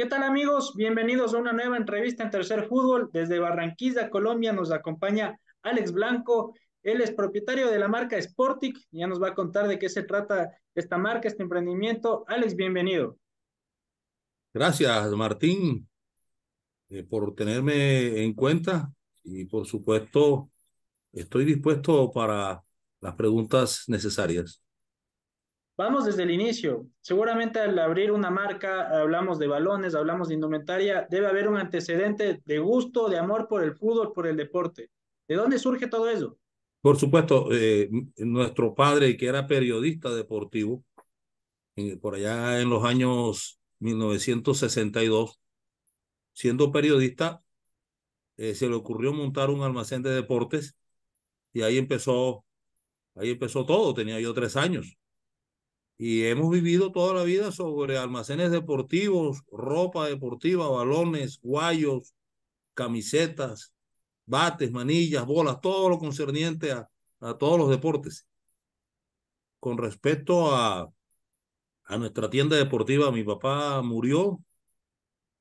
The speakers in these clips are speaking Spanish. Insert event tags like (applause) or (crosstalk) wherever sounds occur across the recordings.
¿Qué tal amigos? Bienvenidos a una nueva entrevista en Tercer Fútbol. Desde Barranquilla, Colombia, nos acompaña Alex Blanco. Él es propietario de la marca Sportic. Ya nos va a contar de qué se trata esta marca, este emprendimiento. Alex, bienvenido. Gracias, Martín, eh, por tenerme en cuenta y por supuesto estoy dispuesto para las preguntas necesarias. Vamos desde el inicio. Seguramente al abrir una marca, hablamos de balones, hablamos de indumentaria, debe haber un antecedente de gusto, de amor por el fútbol, por el deporte. ¿De dónde surge todo eso? Por supuesto, eh, nuestro padre, que era periodista deportivo, por allá en los años 1962, siendo periodista, eh, se le ocurrió montar un almacén de deportes y ahí empezó, ahí empezó todo, tenía yo tres años y hemos vivido toda la vida sobre almacenes deportivos, ropa deportiva, balones, guayos, camisetas, bates, manillas, bolas, todo lo concerniente a, todos los deportes. Con respecto a, a nuestra tienda deportiva, mi papá murió.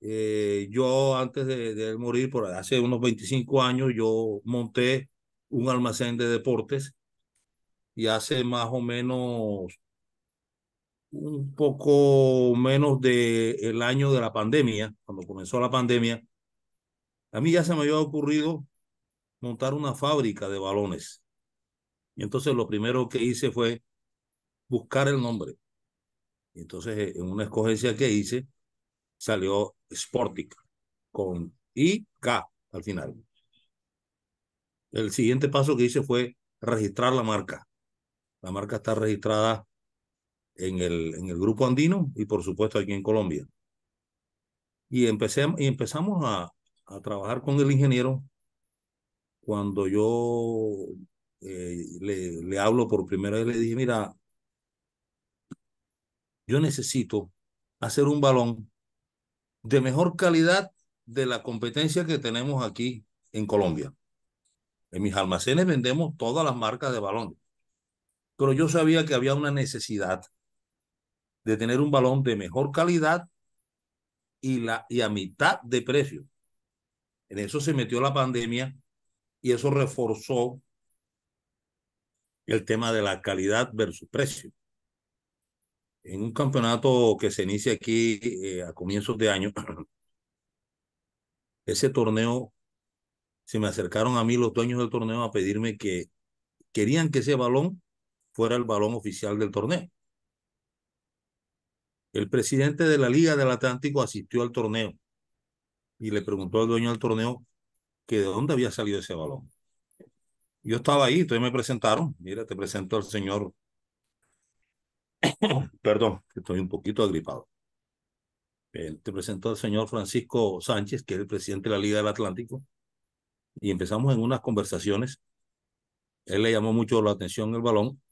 Eh, yo antes de, morir, por hace unos 25 años, yo monté un almacén de deportes y hace más o menos un poco menos del el año de la pandemia, cuando comenzó la pandemia, a mí ya se me había ocurrido montar una fábrica de balones. Y entonces lo primero que hice fue buscar el nombre. Y entonces eh, en una escogencia que hice salió Sportic con I-K al final. El siguiente paso que hice fue registrar la marca. La marca está registrada en el, en el grupo andino y por supuesto aquí en Colombia. Y, empecé, y empezamos a, a trabajar con el ingeniero cuando yo eh, le, le hablo por primera vez, le dije, mira, yo necesito hacer un balón de mejor calidad de la competencia que tenemos aquí en Colombia. En mis almacenes vendemos todas las marcas de balón, pero yo sabía que había una necesidad de tener un balón de mejor calidad y, la, y a mitad de precio. En eso se metió la pandemia y eso reforzó el tema de la calidad versus precio. En un campeonato que se inicia aquí eh, a comienzos de año, (clears throat) ese torneo, se me acercaron a mí los dueños del torneo a pedirme que querían que ese balón fuera el balón oficial del torneo. El presidente de la Liga del Atlántico asistió al torneo y le preguntó al dueño del torneo que de dónde había salido ese balón. Yo estaba ahí, entonces me presentaron. Mira, te presento al señor. (coughs) Perdón, estoy un poquito agripado. te presentó al señor Francisco Sánchez, que es el presidente de la Liga del Atlántico, y empezamos en unas conversaciones. Él le llamó mucho la atención el balón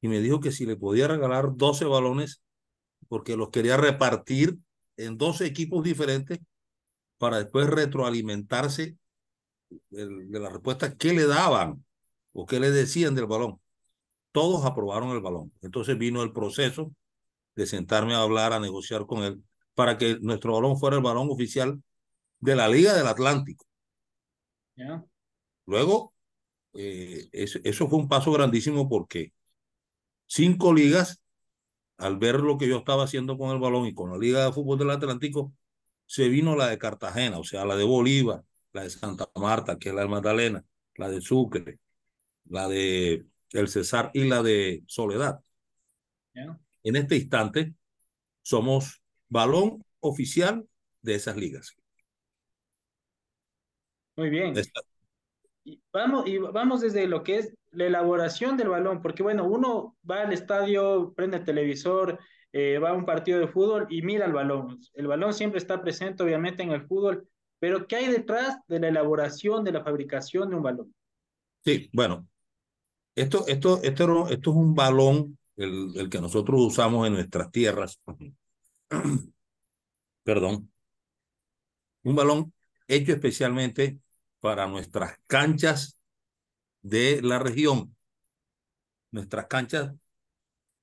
y me dijo que si le podía regalar 12 balones porque los quería repartir en dos equipos diferentes para después retroalimentarse de la respuesta que le daban o que le decían del balón. Todos aprobaron el balón. Entonces vino el proceso de sentarme a hablar, a negociar con él, para que nuestro balón fuera el balón oficial de la Liga del Atlántico. Luego, eh, eso fue un paso grandísimo porque cinco ligas al ver lo que yo estaba haciendo con el balón y con la Liga de Fútbol del Atlántico, se vino la de Cartagena, o sea, la de Bolívar, la de Santa Marta, que es la de Magdalena, la de Sucre, la de El Cesar y la de Soledad. En este instante somos balón oficial de esas ligas. Muy bien vamos, y vamos desde lo que es la elaboración del balón, porque bueno, uno va al estadio, prende el televisor, eh, va a un partido de fútbol y mira el balón. El balón siempre está presente, obviamente, en el fútbol, pero ¿qué hay detrás de la elaboración, de la fabricación de un balón? Sí, bueno, esto, esto, esto, esto es un balón, el, el que nosotros usamos en nuestras tierras. (clears throat) Perdón. Un balón hecho especialmente para nuestras canchas de la región, nuestras canchas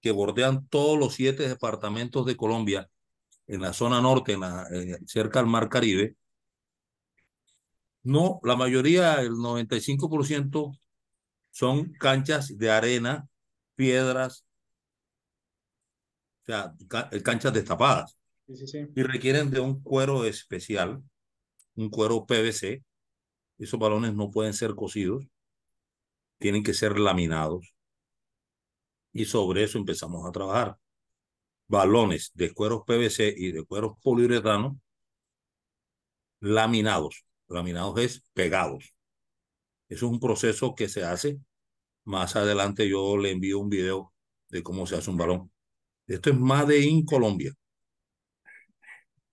que bordean todos los siete departamentos de Colombia, en la zona norte, en la, eh, cerca al Mar Caribe, no, la mayoría, el 95%, son canchas de arena, piedras, o sea, eh, canchas destapadas. Y requieren de un cuero especial, un cuero PVC, esos balones no pueden ser cosidos, tienen que ser laminados. Y sobre eso empezamos a trabajar. Balones de cueros PVC y de cueros poliuretano laminados. Laminados es pegados. es un proceso que se hace. Más adelante yo le envío un video de cómo se hace un balón. Esto es Made in Colombia.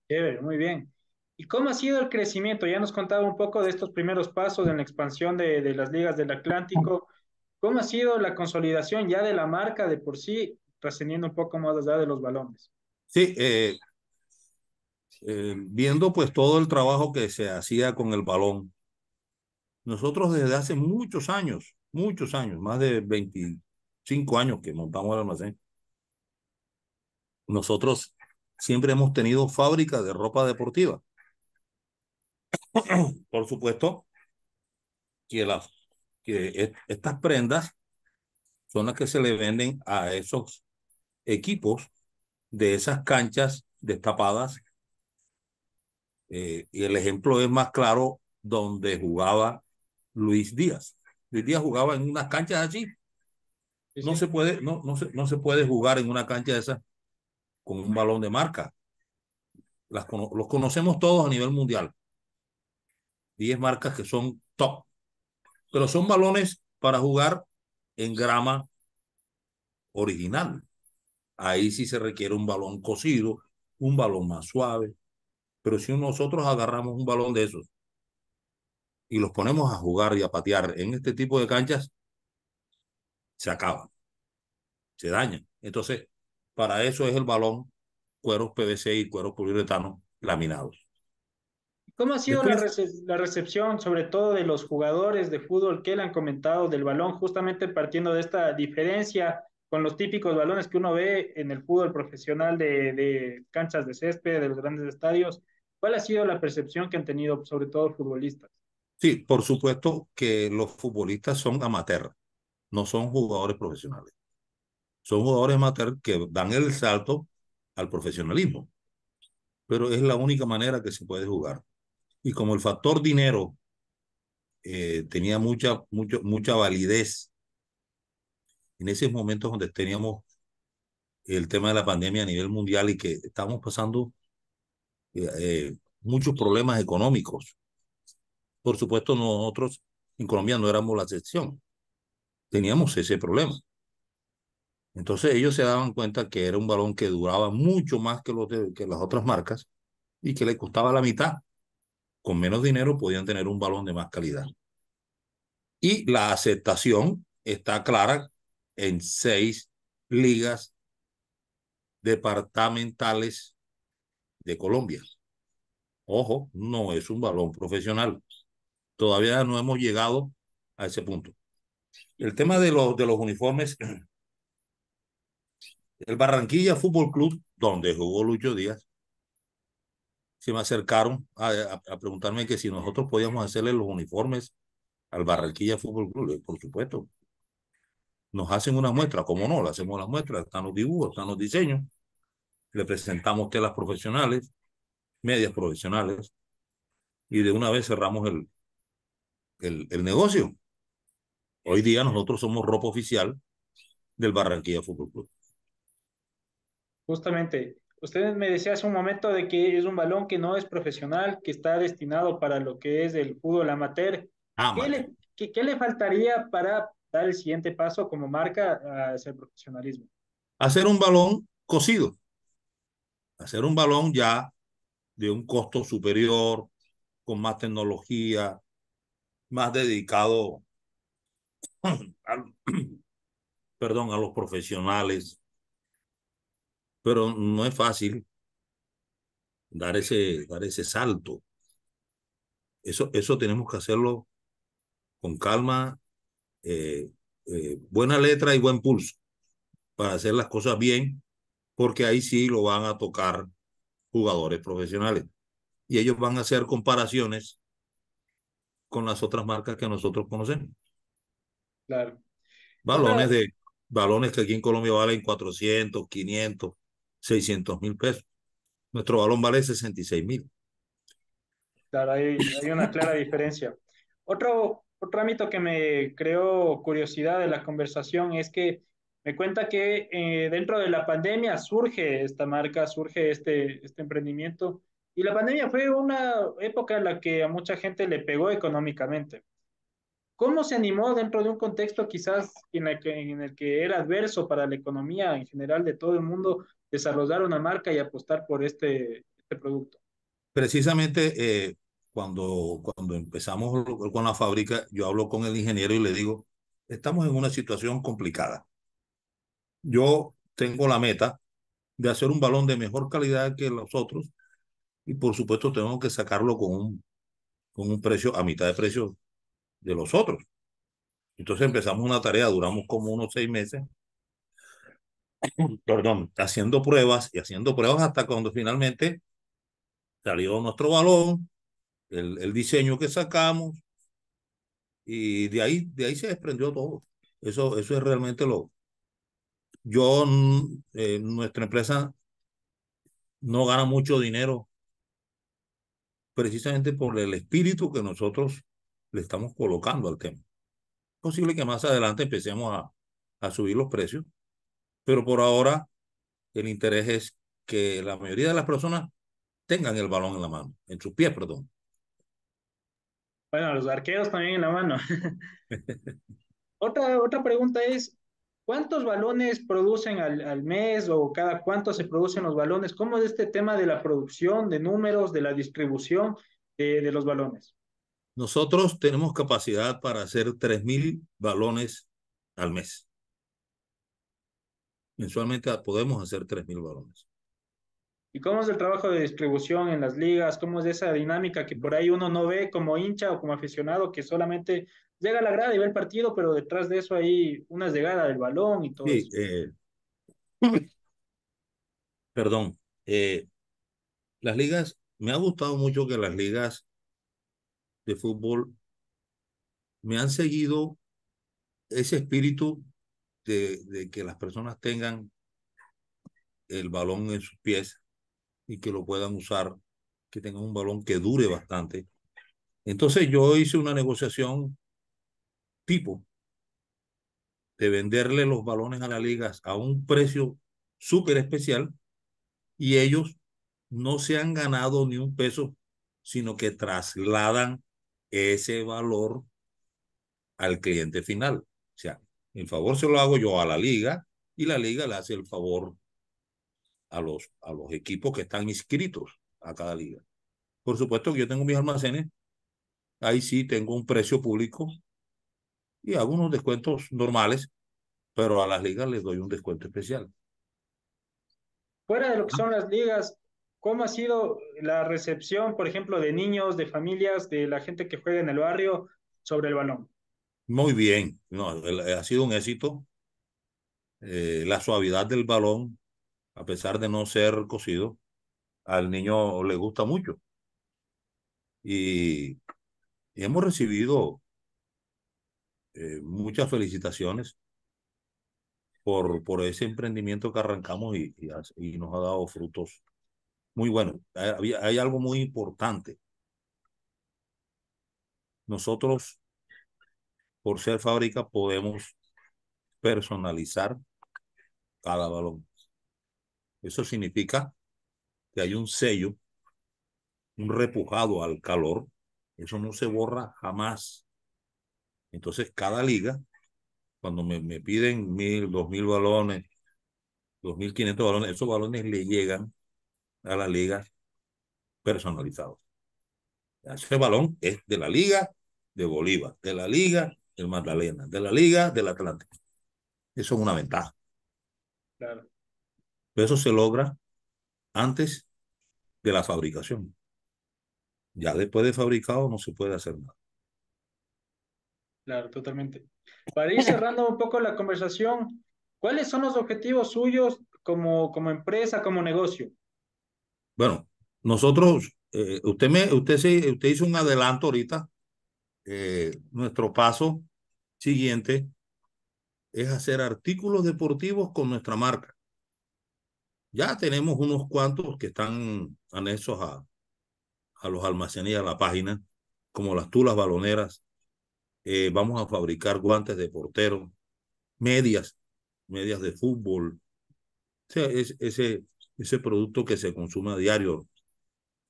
Chévere, muy bien. ¿Y cómo ha sido el crecimiento? Ya nos contaba un poco de estos primeros pasos en la expansión de, las ligas del Atlántico. ¿Cómo ha sido la consolidación ya de la marca de por sí, trascendiendo un poco más allá de los balones? Sí, eh, eh, viendo pues todo el trabajo que se hacía con el balón. Nosotros desde hace muchos años, muchos años, más de 25 años que montamos el almacén, nosotros siempre hemos tenido fábrica de ropa deportiva. (clears throat) por supuesto, que, las, que e, estas prendas son las que se le venden a esos equipos de esas canchas destapadas. Eh, y el ejemplo es más claro donde jugaba Luis Díaz. Luis Díaz jugaba en unas canchas allí No se puede, no, no, no se puede jugar en una cancha de esas con un balón de marca. Las, los conocemos todos a nivel mundial. 10 marcas que son top. Pero son balones para jugar en grama original. Ahí sí se requiere un balón cocido, un balón más suave. Pero si nosotros agarramos un balón de esos y los ponemos a jugar y a patear en este tipo de canchas, se acaban, se dañan. Entonces, para eso es el balón cueros PVC y cueros poliuretano laminados. ¿Cómo ha sido la, recepción, sobre todo de los jugadores de fútbol que le han comentado del balón, justamente partiendo de esta diferencia con los típicos balones que uno ve en el fútbol profesional de, de canchas de césped, de los grandes estadios? ¿Cuál ha sido la percepción que han tenido, sobre todo futbolistas? Sí, por supuesto que los futbolistas son amateurs, no son jugadores profesionales. Son jugadores amateurs que dan el salto al profesionalismo. Pero es la única manera que se puede jugar. Y como el factor dinero eh, tenía mucha, mucho, mucha validez en esos momentos donde teníamos el tema de la pandemia a nivel mundial y que estábamos pasando eh, eh, muchos problemas económicos. Por supuesto, nosotros en Colombia no éramos la excepción. Teníamos ese problema. Entonces ellos se daban cuenta que era un balón que duraba mucho más que, los que las otras marcas y que le costaba la mitad con menos dinero podían tener un balón de más calidad. Y la aceptación está clara en seis ligas departamentales de Colombia. Ojo, no es un balón profesional. Todavía no hemos llegado a ese punto. El tema de los, de los uniformes, (clears throat) el Barranquilla Fútbol Club, donde jugó Lucho Díaz, me acercaron a, a, preguntarme que si nosotros podíamos hacerle los uniformes al Barranquilla Fútbol Club, eh, por supuesto. Nos hacen una muestra, como no, le hacemos la muestra, están los dibujos, están los diseños, le presentamos telas profesionales, medias profesionales, y de una vez cerramos el, el, el negocio. Hoy día nosotros somos ropa oficial del Barranquilla Fútbol Club. Justamente, ustedes me decía hace un momento de que es un balón que no es profesional, que está destinado para lo que es el fútbol amateur. Ah, ¿Qué, le, qué, le, faltaría para dar el siguiente paso como marca a el profesionalismo? Hacer un balón cocido. Hacer un balón ya de un costo superior, con más tecnología, más dedicado (clears throat) (clears throat) perdón, a los profesionales pero no es fácil dar ese, ese salto. Eso, eso tenemos que hacerlo con calma, eh, eh, buena letra y buen pulso para hacer las cosas bien, porque ahí sí lo van a tocar jugadores profesionales. Y ellos van a hacer comparaciones con las otras marcas que nosotros conocemos. Claro. Balones de balones que aquí en Colombia valen 400, 500, 600 mil pesos. Nuestro balón vale 66 mil. Claro, hay, una clara diferencia. Otro, otro ámbito que me creó curiosidad de la conversación es que me cuenta que eh, dentro de la pandemia surge esta marca, surge este, este emprendimiento. Y la pandemia fue una época en la que a mucha gente le pegó económicamente. ¿Cómo se animó dentro de un contexto quizás en el, que, en el que era adverso para la economía en general de todo el mundo desarrollar una marca y apostar por este, este producto? Precisamente eh, cuando, cuando empezamos con la fábrica, yo hablo con el ingeniero y le digo, estamos en una situación complicada. Yo tengo la meta de hacer un balón de mejor calidad que los otros y por supuesto tengo que sacarlo con un, con un precio a mitad de precio de los otros. Entonces empezamos una tarea, duramos como unos seis meses (coughs) perdón, haciendo pruebas y haciendo pruebas hasta cuando finalmente salió nuestro balón, el, diseño que sacamos, y de ahí, de ahí se desprendió todo. Eso, eso es realmente lo... Yo, mm, eh, nuestra empresa no gana mucho dinero precisamente por el espíritu que nosotros le estamos colocando al tema. Es posible que más adelante empecemos a, a subir los precios, pero por ahora el interés es que la mayoría de las personas tengan el balón en la mano, en sus pies, perdón. Bueno, los arqueros también en la mano. (laughs) otra, otra pregunta es, ¿cuántos balones producen al, al, mes o cada cuánto se producen los balones? ¿Cómo es este tema de la producción, de números, de la distribución de, eh, de los balones? Nosotros tenemos capacidad para hacer 3.000 balones al mes mensualmente podemos hacer 3.000 balones. ¿Y cómo es el trabajo de distribución en las ligas? ¿Cómo es esa dinámica que por ahí uno no ve como hincha o como aficionado que solamente llega a la grada y ve el partido, pero detrás de eso hay una llegada del balón y todo sí, eso? Eh, (laughs) perdón. Eh, las ligas, me ha gustado mucho que las ligas de fútbol me han seguido ese espíritu de, que las personas tengan el balón en sus pies y que lo puedan usar, que tengan un balón que dure bastante. Entonces yo hice una negociación tipo de venderle los balones a las ligas a un precio súper especial y ellos no se han ganado ni un peso, sino que trasladan ese valor al cliente final. O sea, el favor se lo hago yo a la liga y la liga le hace el favor a los, a los equipos que están inscritos a cada liga. Por supuesto que yo tengo mis almacenes, ahí sí tengo un precio público y hago unos descuentos normales, pero a las ligas les doy un descuento especial. Fuera de lo que ah. son las ligas, ¿cómo ha sido la recepción, por ejemplo, de niños, de familias, de la gente que juega en el barrio sobre el balón? Muy bien, no, ha sido un éxito. Eh, la suavidad del balón, a pesar de no ser cocido, al niño le gusta mucho. Y, hemos recibido eh, muchas felicitaciones por, por ese emprendimiento que arrancamos y, nos ha dado frutos muy buenos. hay algo muy importante. Nosotros por ser fábrica podemos personalizar cada balón. Eso significa que hay un sello, un repujado al calor. Eso no se borra jamás. Entonces, cada liga, cuando me, piden mil, dos mil balones, dos mil quinientos balones, esos balones le llegan a la liga personalizados. Ese balón es de la liga de Bolívar, de la liga el Magdalena, de la Liga del Atlántico. Eso es una ventaja. Claro. eso se logra antes de la fabricación. Ya después de fabricado no se puede hacer nada. Claro, totalmente. Para ir cerrando un poco la conversación, ¿cuáles son los objetivos suyos como, como empresa, como negocio? Bueno, nosotros, eh, usted, me, usted, se, usted hizo un adelanto ahorita eh, nuestro paso siguiente es hacer artículos deportivos con nuestra marca. Ya tenemos unos cuantos que están anexos a, a los almacenes y a la página, como las tulas baloneras. Eh, vamos a fabricar guantes de portero, medias, medias de fútbol. O ese, ese producto que se consume a diario.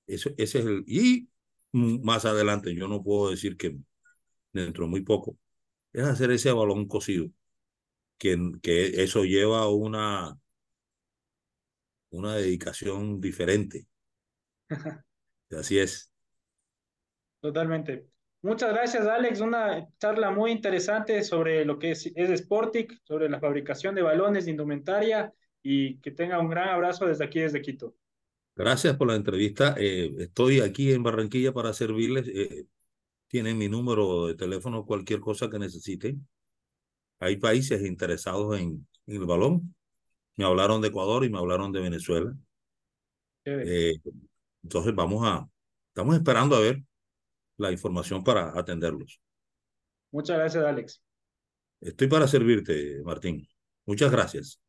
ese es el, y más adelante, yo no puedo decir que dentro de muy poco, es hacer ese balón cosido, que, que eso lleva una, una dedicación diferente. (laughs) Así es. Totalmente. Muchas gracias, Alex. Una charla muy interesante sobre lo que es, es Sportic, sobre la fabricación de balones, de indumentaria y que tenga un gran abrazo desde aquí, desde Quito. Gracias por la entrevista. Eh, estoy aquí en Barranquilla para servirles. Eh, tienen mi número de teléfono, cualquier cosa que necesiten. Hay países interesados en, el balón. Me hablaron de Ecuador y me hablaron de Venezuela. Eh, entonces vamos a, estamos esperando a ver la información para atenderlos. Muchas gracias, Alex. Estoy para servirte, Martín. Muchas gracias.